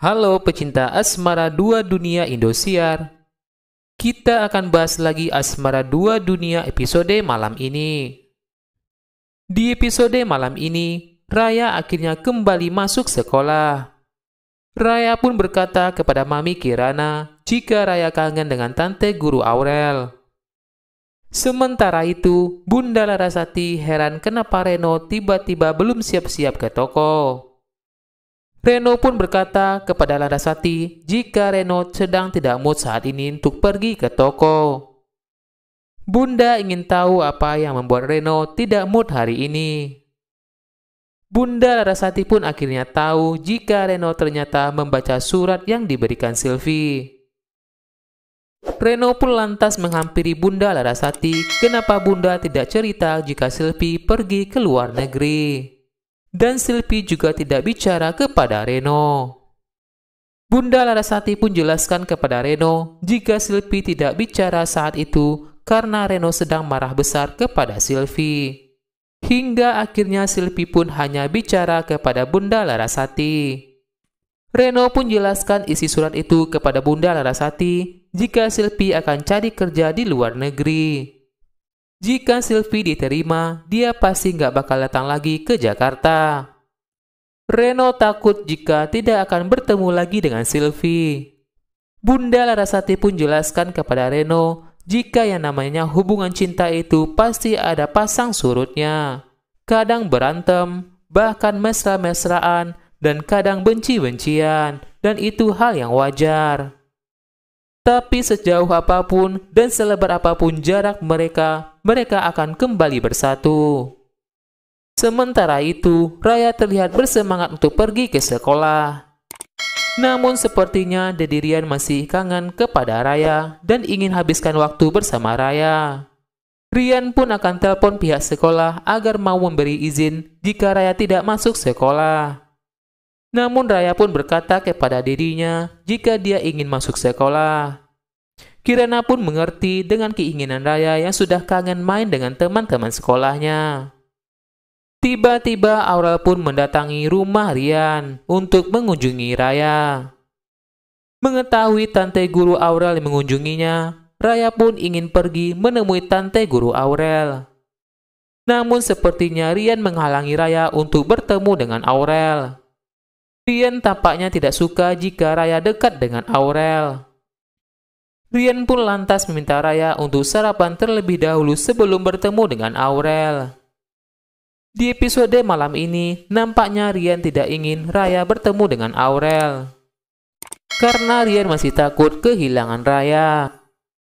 Halo pecinta asmara dua dunia Indosiar. Kita akan bahas lagi asmara dua dunia episode malam ini. Di episode malam ini, Raya akhirnya kembali masuk sekolah. Raya pun berkata kepada Mami Kirana jika Raya kangen dengan tante guru Aurel. Sementara itu, Bunda Larasati heran kenapa Reno tiba-tiba belum siap-siap ke toko. Reno pun berkata kepada Larasati jika Reno sedang tidak mood saat ini untuk pergi ke toko. Bunda ingin tahu apa yang membuat Reno tidak mood hari ini. Bunda Larasati pun akhirnya tahu jika Reno ternyata membaca surat yang diberikan Sylvie. Reno pun lantas menghampiri Bunda Larasati kenapa Bunda tidak cerita jika Silvi pergi ke luar negeri. Dan Silvi juga tidak bicara kepada Reno. Bunda Larasati pun jelaskan kepada Reno jika Silvi tidak bicara saat itu karena Reno sedang marah besar kepada Silvi. Hingga akhirnya Silvi pun hanya bicara kepada Bunda Larasati. Reno pun jelaskan isi surat itu kepada Bunda Larasati jika Sylvie akan cari kerja di luar negeri. Jika Sylvie diterima, dia pasti nggak bakal datang lagi ke Jakarta. Reno takut jika tidak akan bertemu lagi dengan Sylvie. Bunda Larasati pun jelaskan kepada Reno jika yang namanya hubungan cinta itu pasti ada pasang surutnya. Kadang berantem, bahkan mesra-mesraan, dan kadang benci-bencian, dan itu hal yang wajar. Tapi sejauh apapun dan selebar apapun jarak mereka, mereka akan kembali bersatu. Sementara itu, Raya terlihat bersemangat untuk pergi ke sekolah. Namun sepertinya Dedirian masih kangen kepada Raya dan ingin habiskan waktu bersama Raya. Rian pun akan telepon pihak sekolah agar mau memberi izin jika Raya tidak masuk sekolah. Namun Raya pun berkata kepada dirinya jika dia ingin masuk sekolah. Kirana pun mengerti dengan keinginan Raya yang sudah kangen main dengan teman-teman sekolahnya. Tiba-tiba Aurel pun mendatangi rumah Rian untuk mengunjungi Raya. Mengetahui tante guru Aurel mengunjunginya, Raya pun ingin pergi menemui tante guru Aurel. Namun sepertinya Rian menghalangi Raya untuk bertemu dengan Aurel. Rian tampaknya tidak suka jika Raya dekat dengan Aurel. Rian pun lantas meminta Raya untuk sarapan terlebih dahulu sebelum bertemu dengan Aurel. Di episode malam ini, nampaknya Rian tidak ingin Raya bertemu dengan Aurel. Karena Rian masih takut kehilangan Raya.